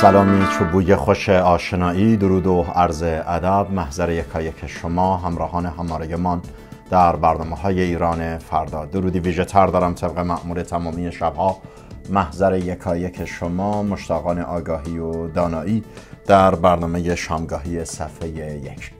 سلامی چو بوی خوش آشنایی درود و عرض ادب محضر یکایک شما همراهان همارهمان در برنامه های ایران فردا درودی ویژه تر دارم طبق معمول تمامی شبها محضر یکایک شما مشتاقان آگاهی و دانایی در برنامه شامگاهی صفحه یک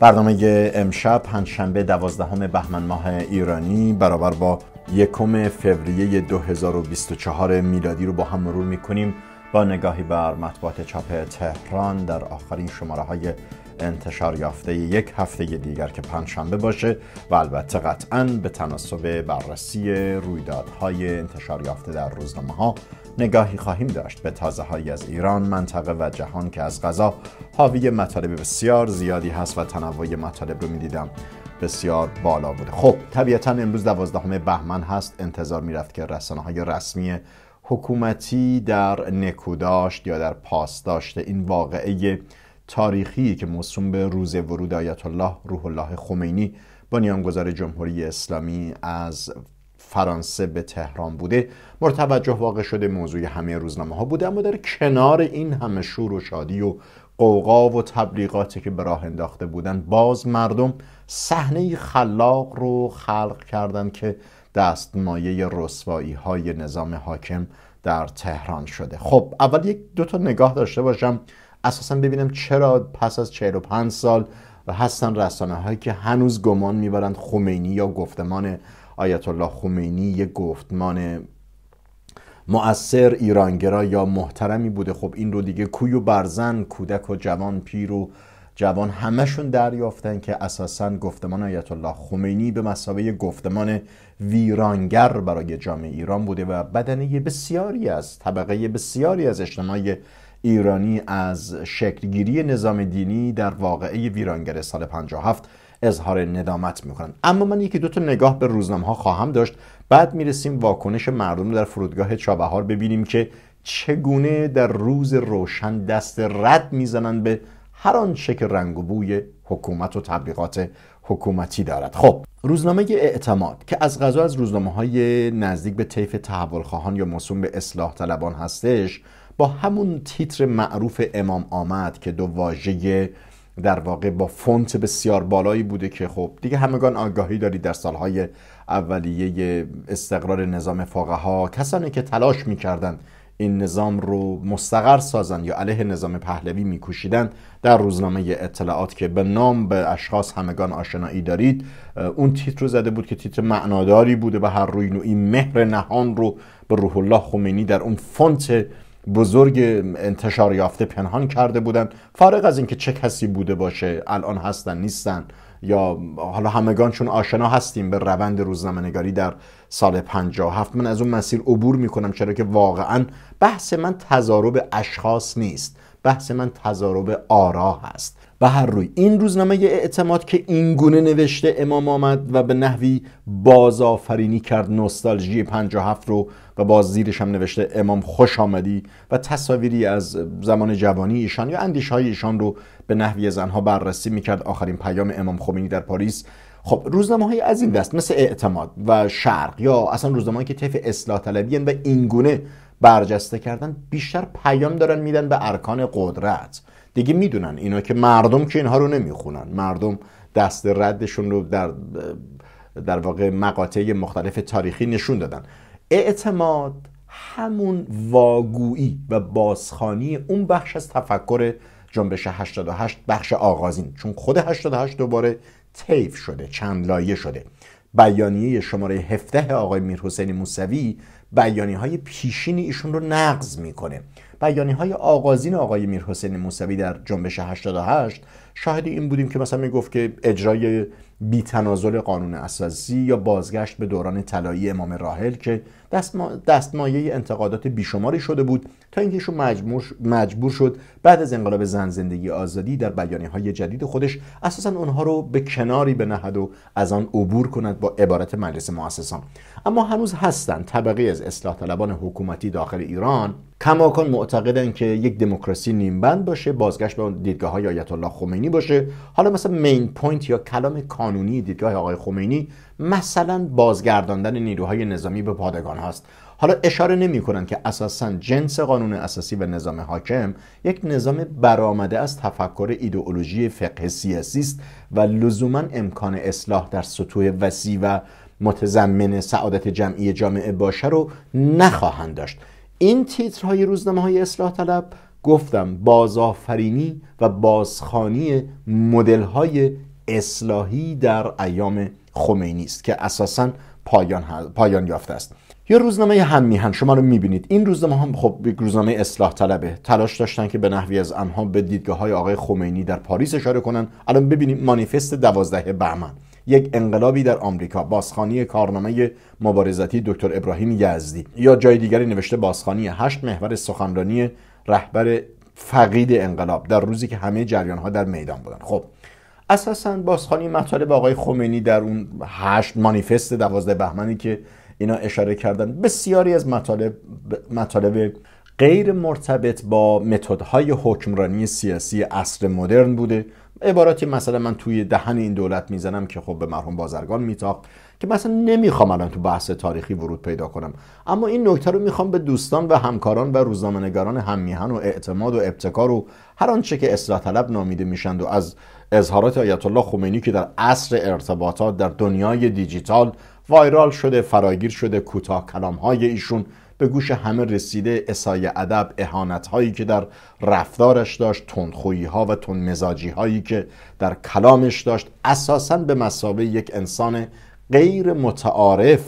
برنامه امشب پنجشنبه دوازدهم بهمن ماه ایرانی برابر با یکم فوریه 2024 میلادی رو با هم مرور میکنیم با نگاهی بر مطبوعات چاپ تهران در آخرین شماره های انتشار یافته یک هفته دیگر که پنجشنبه باشه و البته قطعا به تناسب بررسی رویدادهای انتشار یافته در روزنامه ها نگاهی خواهیم داشت به تازه های از ایران منطقه و جهان که از غذا حاوی مطالب بسیار زیادی هست و تنوع مطالب رو میدیدم بسیار بالا بوده خب طبیعتا امروز دوازدهم بهمن هست انتظار میرفت که رسانه های رسمی حکومتی در نکوداشت یا در پاسداشت این واقعه تاریخی که موسوم به روز ورود آیت الله روح الله خمینی بنیانگذار جمهوری اسلامی از فرانسه به تهران بوده مرتوجه واقع شده موضوع همه روزنامه ها بوده اما در کنار این همه شور و شادی و قوقا و تبلیغاتی که به راه انداخته بودند باز مردم صحنه خلاق رو خلق کردند که دستمایه رسوایی های نظام حاکم در تهران شده خب اول یک دو تا نگاه داشته باشم اساسا ببینم چرا پس از 45 سال و هستن رسانه هایی که هنوز گمان میبرند خمینی یا گفتمان آیت الله خمینی یک گفتمان مؤثر ایرانگرا یا محترمی بوده خب این رو دیگه کوی و برزن کودک و جوان پیرو جوان همشون دریافتن که اساسا گفتمان آیت الله خمینی به مسابقه گفتمان ویرانگر برای جامعه ایران بوده و بدنه بسیاری از طبقه بسیاری از اجتماع ایرانی از شکلگیری نظام دینی در واقعه ویرانگر سال 57 اظهار ندامت میکنن اما من یکی دو تا نگاه به روزنامه ها خواهم داشت بعد میرسیم واکنش مردم در فرودگاه چابهار ببینیم که چگونه در روز روشن دست رد میزنن به هر آن که رنگ و بوی حکومت و تبلیغات حکومتی دارد خب روزنامه اعتماد که از غذا از روزنامه های نزدیک به طیف تحولخواهان یا موسوم به اصلاح طلبان هستش با همون تیتر معروف امام آمد که دو واژه در واقع با فونت بسیار بالایی بوده که خب دیگه همگان آگاهی دارید در سالهای اولیه استقرار نظام فاقه ها کسانی که تلاش میکردند این نظام رو مستقر سازند یا علیه نظام پهلوی میکوشیدند در روزنامه اطلاعات که به نام به اشخاص همگان آشنایی دارید اون تیتر رو زده بود که تیتر معناداری بوده و هر روی نوعی مهر نهان رو به روح الله خمینی در اون فونت بزرگ انتشار یافته پنهان کرده بودند فارغ از اینکه چه کسی بوده باشه الان هستن نیستن یا حالا همگان چون آشنا هستیم به روند روزنامه نگاری در سال 57 من از اون مسیر عبور میکنم چرا که واقعا بحث من تضارب اشخاص نیست بحث من تضارب آرا هست به هر روی این روزنامه اعتماد که این گونه نوشته امام آمد و به نحوی بازآفرینی کرد نوستالژی 57 رو و باز زیرش هم نوشته امام خوش آمدی و تصاویری از زمان جوانی ایشان یا اندیش های ایشان رو به نحوی زنها بررسی میکرد آخرین پیام امام خمینی در پاریس خب روزنامه های از این دست مثل اعتماد و شرق یا اصلا روزنامه که طیف اصلاح طلبی و اینگونه برجسته کردن بیشتر پیام دارن میدن به ارکان قدرت دیگه میدونن اینا که مردم که اینها رو نمیخونن مردم دست ردشون رو در در واقع مقاطع مختلف تاریخی نشون دادن اعتماد همون واگویی و بازخانی اون بخش از تفکر جنبش 88 بخش آغازین چون خود 88 دوباره تیف شده چند لایه شده بیانیه شماره 17 آقای میرحسین موسوی بیانیه های پیشین ایشون رو نقض میکنه بیانی های آغازین آقای میرحسین موسوی در جنبش 88 شاهد این بودیم که مثلا میگفت که اجرای بیتنازل قانون اساسی یا بازگشت به دوران طلایی امام راحل که دستما... دستمایه انتقادات بیشماری شده بود تا اینکه مجبور... مجبور شد بعد از انقلاب زن زندگی آزادی در بیانی های جدید خودش اساسا اونها رو به کناری بنهد و از آن عبور کند با عبارت مجلس مؤسسان اما هنوز هستند طبقه از اصلاح طلبان حکومتی داخل ایران کماکان معتقدن که یک دموکراسی نیمبند باشه بازگشت به دیدگاه های آیت الله خمینی باشه حالا مثلا مین پوینت یا کلام کانونی دیدگاه آقای خمینی مثلا بازگرداندن نیروهای نظامی به پادگان هاست حالا اشاره نمی کنن که اساسا جنس قانون اساسی و نظام حاکم یک نظام برآمده از تفکر ایدئولوژی فقه سیاسی است و لزوما امکان اصلاح در سطوح وسیع و متضمن سعادت جمعی جامعه باشه رو نخواهند داشت این تیترهای روزنامه های اصلاح طلب گفتم بازآفرینی و بازخانی مدل های اصلاحی در ایام خمینی است که اساسا پایان, پایان یافته است یا روزنامه هم شما رو میبینید این روزنامه هم خب روزنامه اصلاح طلبه تلاش داشتن که به نحوی از آنها به دیدگاه های آقای خمینی در پاریس اشاره کنند. الان ببینید مانیفست دوازده بهمن یک انقلابی در آمریکا بازخانی کارنامه مبارزتی دکتر ابراهیم یزدی یا جای دیگری نوشته بازخانی هشت محور سخنرانی رهبر فقید انقلاب در روزی که همه جریان ها در میدان بودن خب اساسا بازخانی مطالب آقای خمینی در اون هشت مانیفست دوازده بهمنی که اینا اشاره کردن بسیاری از مطالب مطالب غیر مرتبط با متدهای حکمرانی سیاسی عصر مدرن بوده عباراتی مثلا من توی دهن این دولت میزنم که خب به مرحوم بازرگان میتاق که مثلا نمیخوام الان تو بحث تاریخی ورود پیدا کنم اما این نکته رو میخوام به دوستان و همکاران و روزنامه‌نگاران هممیهن و اعتماد و ابتکار و هر آنچه که اصلاح طلب نامیده میشند و از اظهارات آیت الله خمینی که در عصر ارتباطات در دنیای دیجیتال وایرال شده فراگیر شده کوتاه کلام های ایشون به گوش همه رسیده اسای ادب اهانت هایی که در رفتارش داشت تندخویی ها و تندمزاجی هایی که در کلامش داشت اساسا به مسابه یک انسان غیر متعارف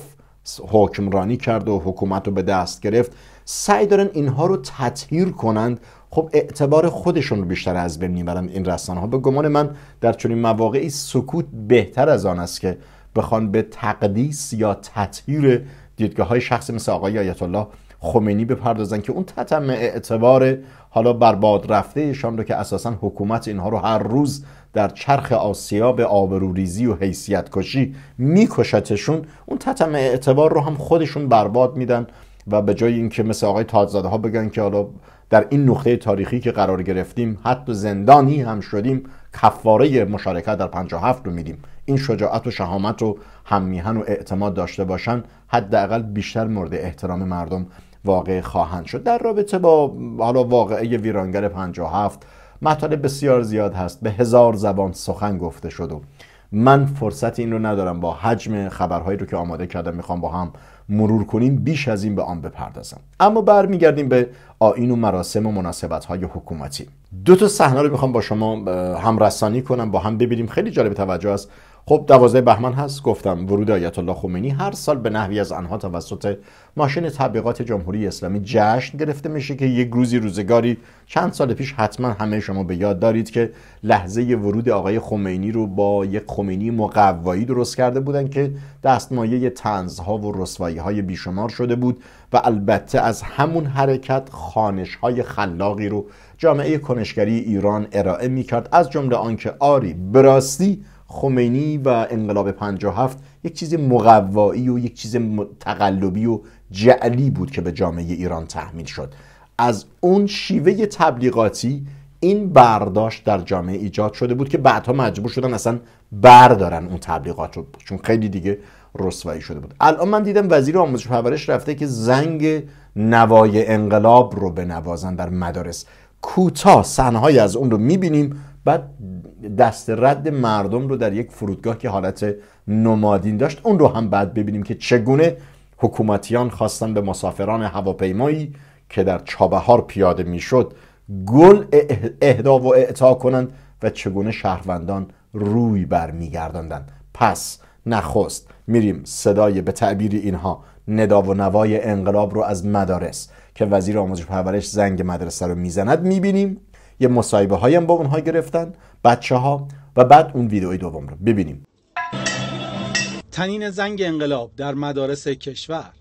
حکمرانی کرد و حکومت رو به دست گرفت سعی دارن اینها رو تطهیر کنند خب اعتبار خودشون رو بیشتر از بین میبرن این رسانه ها به گمان من در چنین مواقعی سکوت بهتر از آن است که بخوان به تقدیس یا تطهیر دیدگاه های شخصی مثل آقای آیت الله خمینی بپردازن که اون تتم اعتبار حالا برباد شام رو که اساسا حکومت اینها رو هر روز در چرخ آسیاب آبروریزی و حیثیت کشی میکشتشون اون تتم اعتبار رو هم خودشون برباد میدن و به جای اینکه مثل آقای تازاده ها بگن که حالا در این نقطه تاریخی که قرار گرفتیم حتی زندانی هم شدیم کفاره مشارکت در 57 رو میدیم این شجاعت و شهامت و هممیهن و اعتماد داشته باشن حداقل بیشتر مورد احترام مردم واقع خواهند شد در رابطه با حالا واقعه ویرانگر 57 مطالب بسیار زیاد هست به هزار زبان سخن گفته شد و من فرصت این رو ندارم با حجم خبرهایی رو که آماده کردم میخوام با هم مرور کنیم بیش از این به آن بپردازم اما برمیگردیم به آین و مراسم و مناسبت های حکومتی دو تا صحنه رو میخوام با شما رسانی کنم با هم ببینیم خیلی جالب توجه است خب دوازده بهمن هست گفتم ورود آیت الله خمینی هر سال به نحوی از آنها توسط ماشین تبلیغات جمهوری اسلامی جشن گرفته میشه که یک روزی روزگاری چند سال پیش حتما همه شما به یاد دارید که لحظه ورود آقای خمینی رو با یک خمینی مقوایی درست کرده بودن که دستمایه تنزها و رسوایی های بیشمار شده بود و البته از همون حرکت خانش های خلاقی رو جامعه کنشگری ایران ارائه میکرد از جمله آنکه آری براستی خمینی و انقلاب 57 یک چیز مقوایی و یک چیز تقلبی و جعلی بود که به جامعه ایران تحمیل شد از اون شیوه تبلیغاتی این برداشت در جامعه ایجاد شده بود که بعدها مجبور شدن اصلا بردارن اون تبلیغات رو چون خیلی دیگه رسوایی شده بود الان من دیدم وزیر آموزش پرورش رفته که زنگ نوای انقلاب رو بنوازن در مدارس کوتاه سنهای از اون رو میبینیم بعد دست رد مردم رو در یک فرودگاه که حالت نمادین داشت اون رو هم بعد ببینیم که چگونه حکومتیان خواستن به مسافران هواپیمایی که در چابهار پیاده میشد گل اهدا و اعطا کنند و چگونه شهروندان روی بر میگرداندند پس نخست میریم صدای به تعبیر اینها ندا و نوای انقلاب رو از مدارس که وزیر آموزش پرورش زنگ مدرسه رو میزند میبینیم یه مصاحبه هایم با اونها گرفتن بچه ها و بعد اون ویدئوی دوم رو ببینیم تنین زنگ انقلاب در مدارس کشور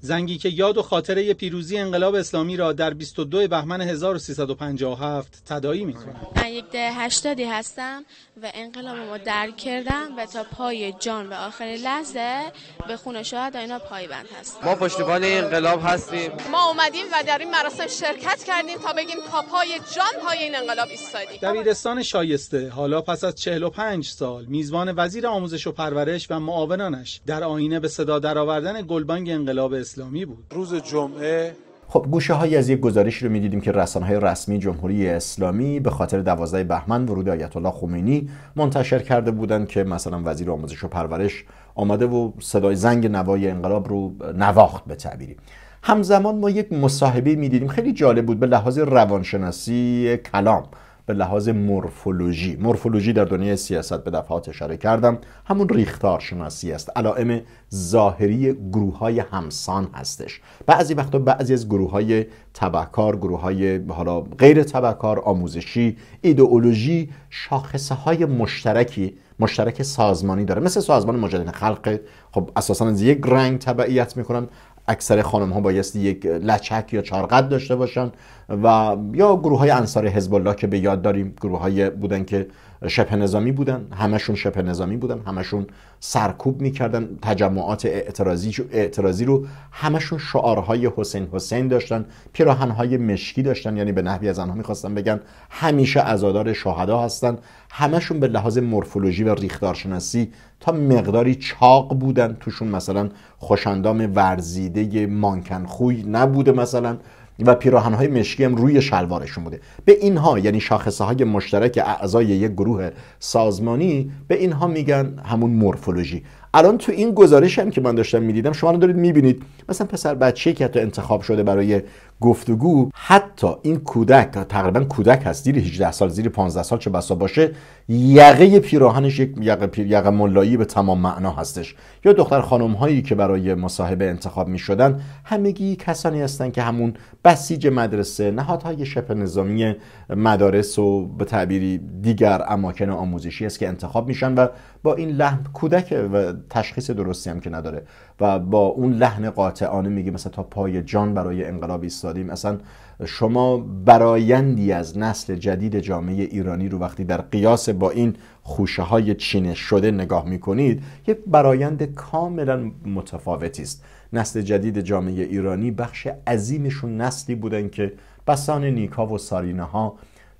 زنگی که یاد و خاطره پیروزی انقلاب اسلامی را در 22 بهمن 1357 تدایی می من یک ده هشتادی هستم و انقلاب ما درک کردن و تا پای جان و آخر لحظه به خون شهدا اینا پایبند هست ما پشتیبان انقلاب هستیم ما اومدیم و در این مراسم شرکت کردیم تا بگیم تا پای جان پای این انقلاب ایستادیم دبیرستان شایسته حالا پس از 45 سال میزبان وزیر آموزش و پرورش و معاونانش در آینه به صدا درآوردن گلبانگ انقلاب اسلامی بود روز جمعه خب گوشه از یک گزارشی رو میدیدیم که رسانه های رسمی جمهوری اسلامی به خاطر دوازده بهمن ورود آیت الله خمینی منتشر کرده بودند که مثلا وزیر آموزش و پرورش آمده و صدای زنگ نوای انقلاب رو نواخت به تعبیری همزمان ما یک مصاحبه میدیدیم خیلی جالب بود به لحاظ روانشناسی کلام به لحاظ مورفولوژی مورفولوژی در دنیای سیاست به دفعات اشاره کردم همون ریختار شناسی است علائم ظاهری گروه های همسان هستش بعضی وقتا بعضی از گروه های تبکار گروه های حالا غیر تبهکار آموزشی ایدئولوژی شاخصه های مشترکی مشترک سازمانی داره مثل سازمان مجاهدین خلق خب اساسا از یک رنگ تبعیت میکنن اکثر خانم ها بایستی یک لچک یا چارقد داشته باشن و یا گروه های انصار حزب الله که به یاد داریم گروه های بودن که شبه نظامی بودن همشون شبه نظامی بودن همشون سرکوب میکردن تجمعات اعتراضی اعتراضی رو همشون شعارهای حسین حسین داشتن پیراهنهای مشکی داشتن یعنی به نحوی از آنها میخواستن بگن همیشه ازادار شهدا هستن همشون به لحاظ مورفولوژی و ریختارشناسی تا مقداری چاق بودن توشون مثلا خوشندام ورزیده مانکن خوی نبوده مثلا و پیراهنهای مشکی هم روی شلوارشون بوده به اینها یعنی شاخصه های مشترک اعضای یک گروه سازمانی به اینها میگن همون مورفولوژی الان تو این گزارش هم که من داشتم میدیدم شما رو دارید میبینید مثلا پسر بچه که حتی انتخاب شده برای گفتگو حتی این کودک تقریبا کودک هست زیر 18 سال زیر 15 سال چه بسا باشه یقه پیراهنش یک یقه, پیر، یقه ملایی به تمام معنا هستش یا دختر خانم هایی که برای مصاحبه انتخاب می شدن همگی کسانی هستند که همون بسیج مدرسه نهادهای شبه نظامی مدارس و به تعبیری دیگر اماکن آموزشی است که انتخاب میشن و با این لحن کودک و تشخیص درستی هم که نداره و با اون لحن قاطعانه میگه مثلا تا پای جان برای انقلاب اصلا شما برایندی از نسل جدید جامعه ایرانی رو وقتی در قیاس با این خوشه های چینه شده نگاه میکنید یه برایند کاملا متفاوتی است نسل جدید جامعه ایرانی بخش عظیمشون نسلی بودن که بسان نیکا و سارینه ها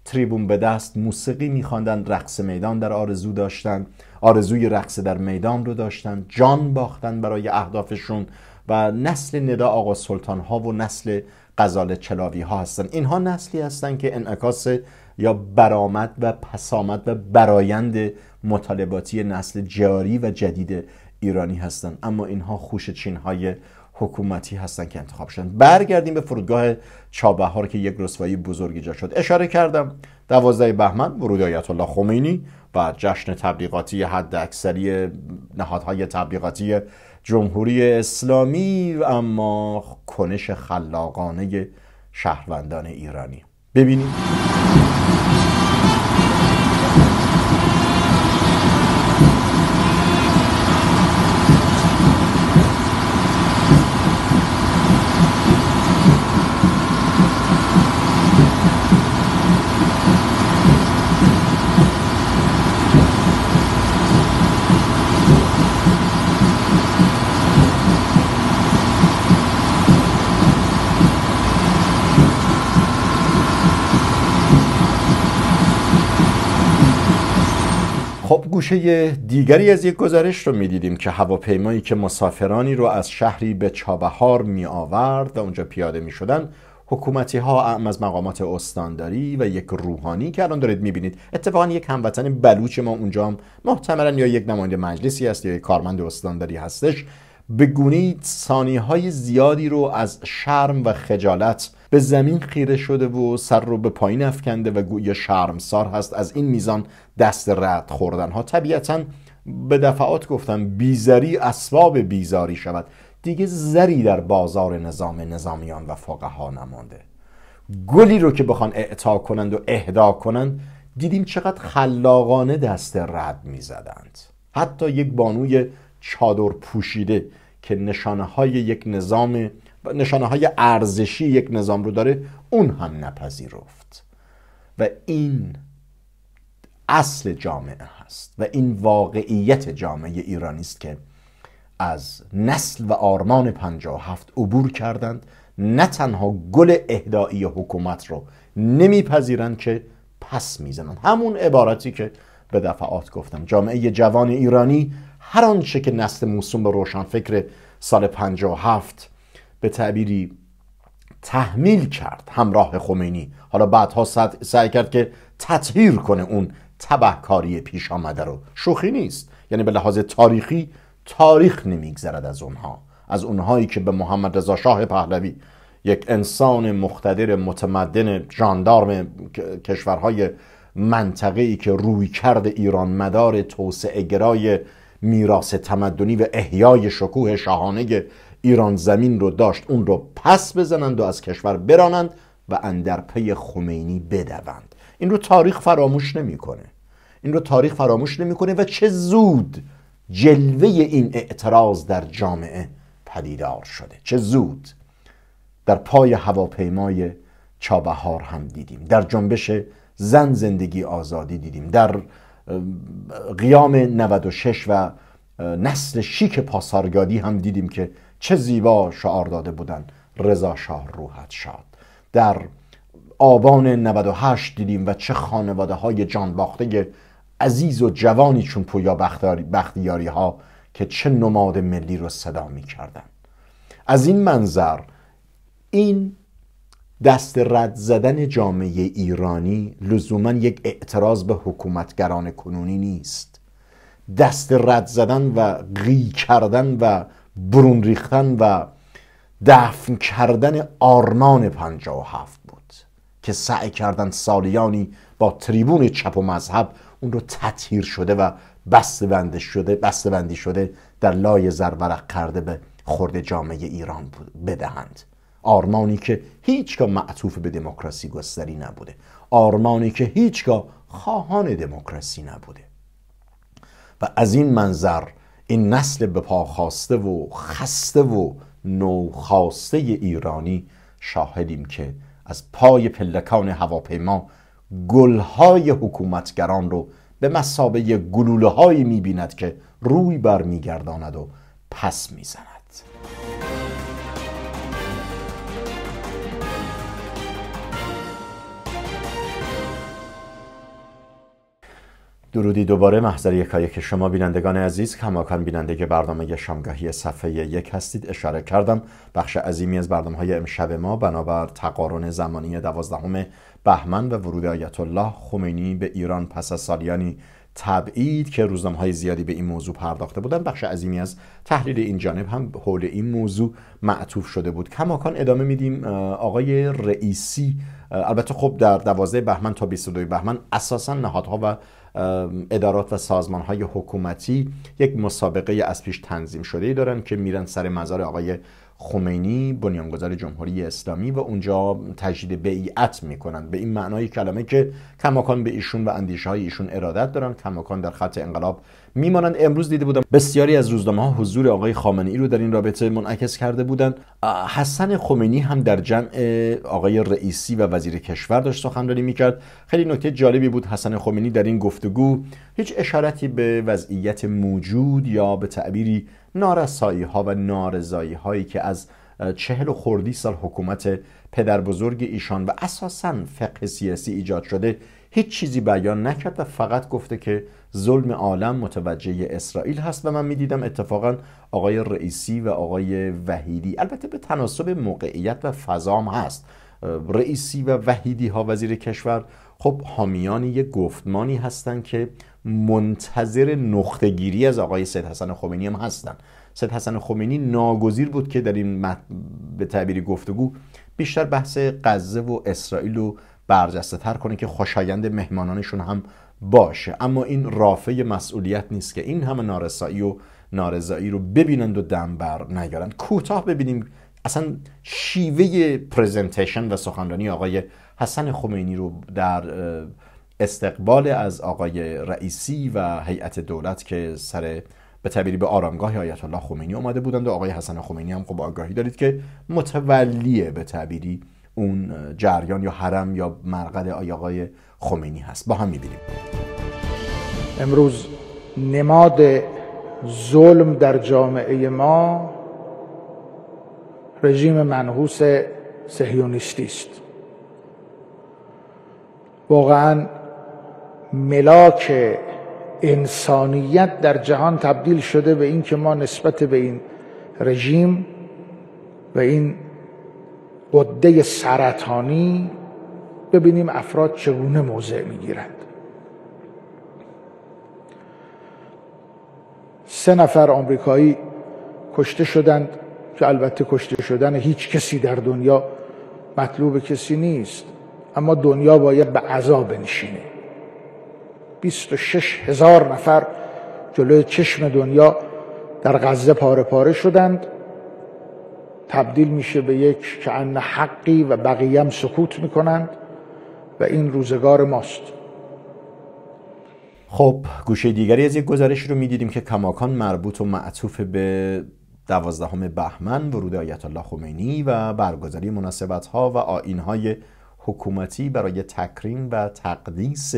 تریبون به دست موسیقی میخواندند رقص میدان در آرزو داشتن آرزوی رقص در میدان رو داشتن جان باختن برای اهدافشون و نسل ندا آقا سلطان ها و نسل غزال چلاوی ها هستن اینها نسلی هستند که انعکاس یا برآمد و پسامد و برایند مطالباتی نسل جاری و جدید ایرانی هستند اما اینها خوش چین های حکومتی هستند که انتخاب شدن برگردیم به فرودگاه چابهار که یک رسوایی بزرگی جا شد اشاره کردم دوازده بهمن ورود آیت الله خمینی و جشن تبلیغاتی حد اکثری نهادهای تبلیغاتی جمهوری اسلامی و اما کنش خلاقانه شهروندان ایرانی ببینیم گوشه دیگری از یک گزارش رو دیدیم که هواپیمایی که مسافرانی رو از شهری به چابهار می آورد و اونجا پیاده می شدن حکومتی ها از مقامات استانداری و یک روحانی که الان دارید میبینید اتفاقا یک هموطن بلوچ ما اونجا هم محتملا یا یک نماینده مجلسی هست یا یک کارمند استانداری هستش به گونه ثانیه های زیادی رو از شرم و خجالت به زمین خیره شده و سر رو به پایین افکنده و گویا شرمسار هست از این میزان دست رد خوردن ها طبیعتا به دفعات گفتم بیزری اسباب بیزاری شود دیگه زری در بازار نظام نظامیان و فقها نمانده گلی رو که بخوان اعطا کنند و اهدا کنند دیدیم چقدر خلاقانه دست رد میزدند حتی یک بانوی چادر پوشیده که نشانه های یک نظام نشانه های ارزشی یک نظام رو داره اون هم نپذیرفت و این اصل جامعه هست و این واقعیت جامعه ایرانی است که از نسل و آرمان 57 عبور کردند نه تنها گل اهدایی حکومت رو نمیپذیرند که پس میزنند همون عبارتی که به دفعات گفتم جامعه جوان ایرانی هر آنچه که نسل موسوم به روشنفکر سال 57 به تعبیری تحمیل کرد همراه خمینی حالا بعدها سعی کرد که تطهیر کنه اون تبهکاری پیش آمده رو شوخی نیست یعنی به لحاظ تاریخی تاریخ نمیگذرد از اونها از اونهایی که به محمد رضا شاه پهلوی یک انسان مختدر متمدن جاندارم کشورهای ای که روی کرد ایران مدار توسعه گرای میراث تمدنی و احیای شکوه شاهانه ایران زمین رو داشت اون رو پس بزنند و از کشور برانند و اندر پی خمینی بدوند این رو تاریخ فراموش نمیکنه این رو تاریخ فراموش نمیکنه و چه زود جلوه این اعتراض در جامعه پدیدار شده چه زود در پای هواپیمای چابهار هم دیدیم در جنبش زن زندگی آزادی دیدیم در قیام 96 و نسل شیک پاسارگادی هم دیدیم که چه زیبا شعار داده بودن رضا شاه روحت شاد در آبان 98 دیدیم و چه خانواده های جانباخته عزیز و جوانی چون پویا بختیاری ها که چه نماد ملی رو صدا می کردن. از این منظر این دست رد زدن جامعه ایرانی لزوما یک اعتراض به حکومتگران کنونی نیست دست رد زدن و غی کردن و برون ریختن و دفن کردن آرمان هفت بود که سعی کردن سالیانی با تریبون چپ و مذهب اون رو تطهیر شده و بسته شده بسته شده در لای زرورق کرده به خورد جامعه ایران بدهند آرمانی که هیچگاه معطوف به دموکراسی گستری نبوده آرمانی که هیچگاه خواهان دموکراسی نبوده و از این منظر این نسل به پا خواسته و خسته و نوخواسته ایرانی شاهدیم که از پای پلکان هواپیما گلهای حکومتگران رو به مسابه گلوله هایی میبیند که روی بر میگرداند و پس میزند درودی دوباره محضر که شما بینندگان عزیز کماکان بیننده برنامه شامگاهی صفحه یک هستید اشاره کردم بخش عظیمی از برنامه های امشب ما بنابر تقارن زمانی دوازدهم بهمن و ورود آیت الله خمینی به ایران پس از سالیانی تبعید که روزنامه های زیادی به این موضوع پرداخته بودن بخش عظیمی از تحلیل این جانب هم حول این موضوع معطوف شده بود کماکان ادامه میدیم آقای رئیسی البته خب در 12 بهمن تا 22 بهمن اساسا نهادها و ادارات و سازمان های حکومتی یک مسابقه از پیش تنظیم شده ای دارن که میرن سر مزار آقای خمینی بنیانگذار جمهوری اسلامی و اونجا تجدید بیعت میکنن به این معنای کلمه که کماکان به ایشون و اندیشه های ایشون ارادت دارن کماکان در خط انقلاب میمانند امروز دیده بودم بسیاری از روزنامه ها حضور آقای خامنه ای رو در این رابطه منعکس کرده بودند حسن خمینی هم در جمع آقای رئیسی و وزیر کشور داشت سخنرانی میکرد خیلی نکته جالبی بود حسن خمینی در این گفتگو هیچ اشارتی به وضعیت موجود یا به تعبیری نارسایی ها و نارضایی هایی که از چهل و خوردی سال حکومت پدر بزرگ ایشان و اساسا فقه سیاسی ایجاد شده هیچ چیزی بیان نکرد و فقط گفته که ظلم عالم متوجه اسرائیل هست و من میدیدم اتفاقا آقای رئیسی و آقای وحیدی البته به تناسب موقعیت و فضام هست رئیسی و وحیدی ها وزیر کشور خب حامیان یک گفتمانی هستند که منتظر نقطهگیری از آقای سید حسن خمینی هم هستن سید حسن خمینی ناگزیر بود که در این مح... به تعبیری گفتگو بیشتر بحث غزه و اسرائیل رو برجسته تر کنه که خوشایند مهمانانشون هم باشه اما این رافه مسئولیت نیست که این همه نارسایی و نارضایی رو ببینند و بر نیارن کوتاه ببینیم اصلا شیوه پریزنتیشن و سخنرانی آقای حسن خمینی رو در استقبال از آقای رئیسی و هیئت دولت که سر به تعبیری به آرامگاه آیت الله خمینی اومده بودند و آقای حسن خمینی هم خب آگاهی دارید که متولیه به تعبیری اون جریان یا حرم یا مرقد آقای خمینی هست با هم میبینیم امروز نماد ظلم در جامعه ما رژیم منحوس سهیونیستی است واقعا ملاک انسانیت در جهان تبدیل شده به اینکه ما نسبت به این رژیم و این قده سرطانی ببینیم افراد چگونه موضع میگیرند سه نفر آمریکایی کشته شدند که البته کشته شدن هیچ کسی در دنیا مطلوب کسی نیست اما دنیا باید به عذاب بنشینه 26 هزار نفر جلوی چشم دنیا در غزه پاره پاره شدند تبدیل میشه به یک که ان حقی و بقیه هم سکوت میکنند و این روزگار ماست خب گوشه دیگری از یک گزارش رو میدیدیم که کماکان مربوط و معطوف به دوازدهم بهمن ورود آیت الله خمینی و برگزاری مناسبت ها و آین های حکومتی برای تکریم و تقدیس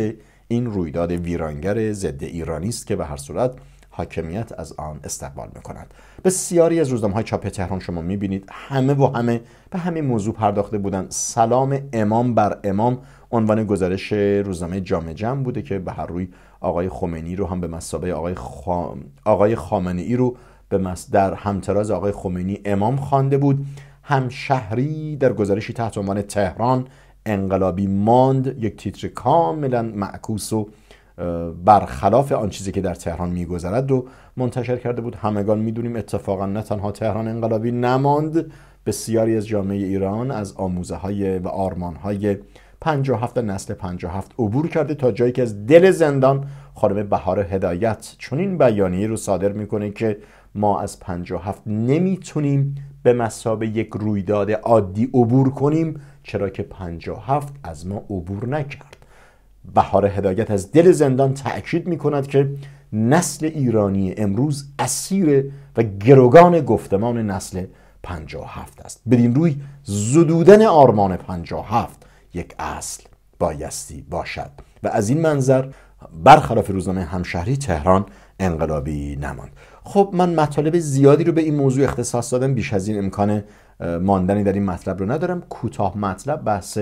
این رویداد ویرانگر ضد ایرانی است که به هر صورت حاکمیت از آن استقبال میکنند بسیاری از روزنامه های چاپ تهران شما میبینید همه و همه به همین موضوع پرداخته بودند سلام امام بر امام عنوان گزارش روزنامه جامعه جمع بوده که به هر روی آقای خمینی رو هم به مصابه آقای, خام... آقای خامنه ای رو به مس... در همتراز آقای خمینی امام خوانده بود همشهری در گزارشی تحت عنوان تهران انقلابی ماند یک تیتر کاملا معکوس و برخلاف آن چیزی که در تهران میگذرد رو منتشر کرده بود همگان میدونیم اتفاقا نه تنها تهران انقلابی نماند بسیاری از جامعه ایران از آموزه های و آرمان های 57 نسل 57 عبور کرده تا جایی که از دل زندان خانم بهار هدایت چون این بیانیه رو صادر میکنه که ما از 57 نمیتونیم به مسابه یک رویداد عادی عبور کنیم چرا که 57 از ما عبور نکرد بهار هدایت از دل زندان تأکید می کند که نسل ایرانی امروز اسیر و گروگان گفتمان نسل 57 است بدین روی زدودن آرمان 57 یک اصل بایستی باشد و از این منظر برخلاف روزنامه همشهری تهران انقلابی نماند خب من مطالب زیادی رو به این موضوع اختصاص دادم بیش از این امکان ماندنی در این مطلب رو ندارم کوتاه مطلب بحث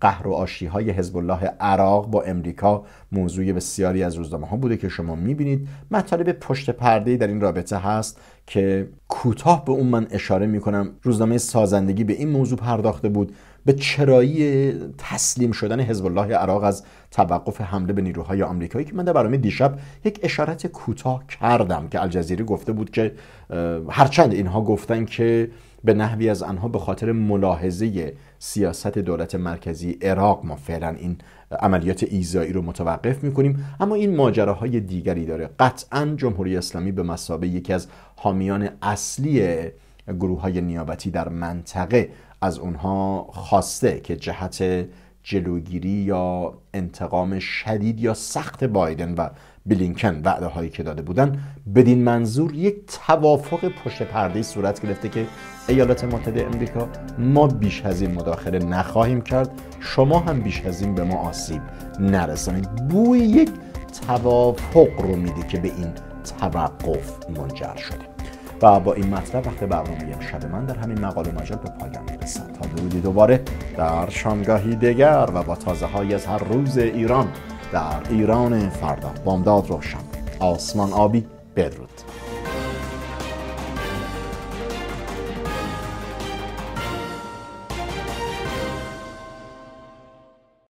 قهر و آشی های حزب الله عراق با امریکا موضوعی بسیاری از روزنامه ها بوده که شما میبینید مطالب پشت پرده در این رابطه هست که کوتاه به اون من اشاره میکنم روزنامه سازندگی به این موضوع پرداخته بود به چرایی تسلیم شدن حزب الله عراق از توقف حمله به نیروهای آمریکایی که من در برنامه دیشب یک اشارت کوتاه کردم که الجزیره گفته بود که هرچند اینها گفتن که به نحوی از آنها به خاطر ملاحظه سیاست دولت مرکزی عراق ما فعلا این عملیات ایزایی رو متوقف میکنیم اما این ماجراهای دیگری داره قطعا جمهوری اسلامی به مسابه یکی از حامیان اصلی گروه های نیابتی در منطقه از اونها خواسته که جهت جلوگیری یا انتقام شدید یا سخت بایدن و بلینکن وعده هایی که داده بودن بدین منظور یک توافق پشت پرده صورت گرفته که ایالات متحده امریکا ما بیش از این مداخله نخواهیم کرد شما هم بیش از این به ما آسیب نرسانید بوی یک توافق رو میده که به این توقف منجر شده و با این مطلب وقت برنامه شب من در همین مقاله ماجر به پایان میرسد تا درودی دوباره در شامگاهی دیگر و با تازه های از هر روز ایران در ایران فردا بامداد روشن آسمان آبی بدرود